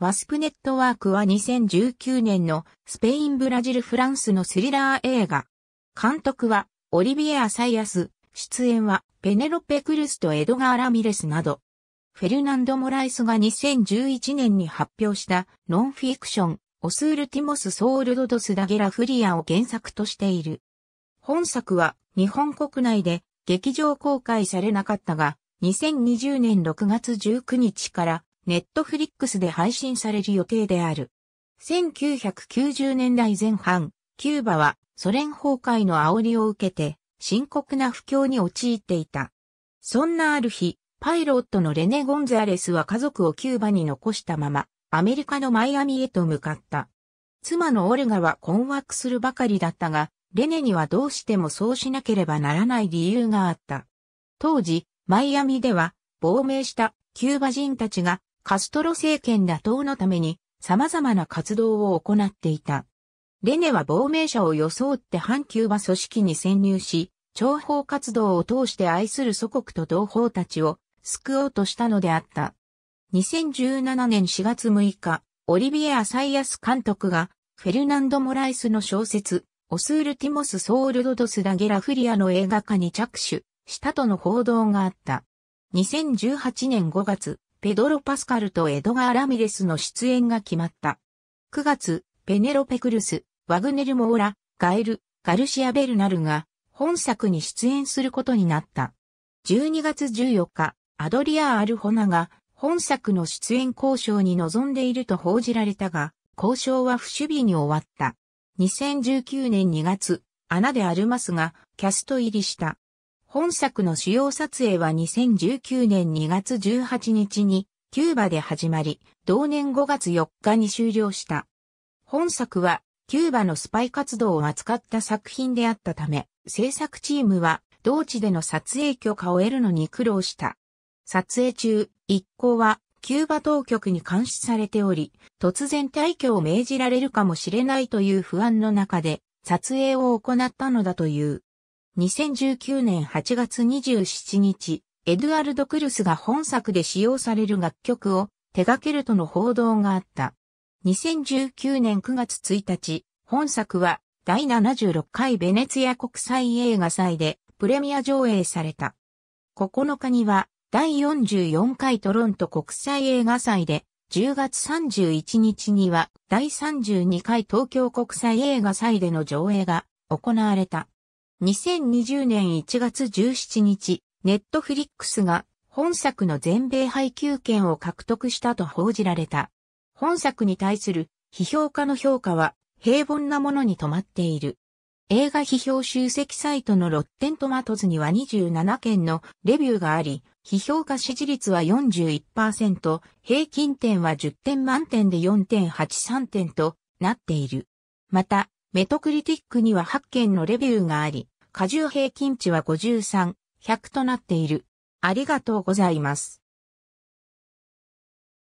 ワスプネットワークは2019年のスペイン、ブラジル、フランスのスリラー映画。監督はオリビエ・アサイアス、出演はペネロペ・クルスとエドガー・ラミレスなど。フェルナンド・モライスが2011年に発表したノンフィクション、オスール・ティモス・ソールドドス・ダゲラ・フリアを原作としている。本作は日本国内で劇場公開されなかったが、2020年6月19日からネットフリックスで配信される予定である。1990年代前半、キューバはソ連崩壊の煽りを受けて深刻な不況に陥っていた。そんなある日、パイロットのレネ・ゴンザレスは家族をキューバに残したまま、アメリカのマイアミへと向かった。妻のオルガは困惑するばかりだったが、レネにはどうしてもそうしなければならない理由があった。当時、マイアミでは、亡命したキューバ人たちがカストロ政権打倒のために様々な活動を行っていた。レネは亡命者を装って反キューバ組織に潜入し、諜報活動を通して愛する祖国と同胞たちを救おうとしたのであった。2017年4月6日、オリビエ・アサイアス監督が、フェルナンド・モライスの小説、オスール・ティモス・ソール・ドドス・ダ・ゲラ・フリアの映画化に着手したとの報道があった。2018年5月、ペドロ・パスカルとエドガー・ラミレスの出演が決まった。9月、ペネロペ・クルス、ワグネル・モーラ、ガエル、ガルシア・ベルナルが本作に出演することになった。12月14日、アドリア・アルホナが本作の出演交渉に臨んでいると報じられたが、交渉は不守備に終わった。2019年2月、アナでアルマスが、キャスト入りした。本作の主要撮影は2019年2月18日にキューバで始まり、同年5月4日に終了した。本作はキューバのスパイ活動を扱った作品であったため、制作チームは同地での撮影許可を得るのに苦労した。撮影中、一行はキューバ当局に監視されており、突然退去を命じられるかもしれないという不安の中で撮影を行ったのだという。2019年8月27日、エドゥアルド・クルスが本作で使用される楽曲を手掛けるとの報道があった。2019年9月1日、本作は第76回ベネツィア国際映画祭でプレミア上映された。9日には第44回トロント国際映画祭で10月31日には第32回東京国際映画祭での上映が行われた。2020年1月17日、ネットフリックスが本作の全米配給権を獲得したと報じられた。本作に対する批評家の評価は平凡なものに止まっている。映画批評集積サイトのロッテントマトズには27件のレビューがあり、批評家支持率は41%、平均点は10点満点で4.83点となっている。また、メトクリティックには8件のレビューがあり、過重平均値は53、100となっている。ありがとうございます。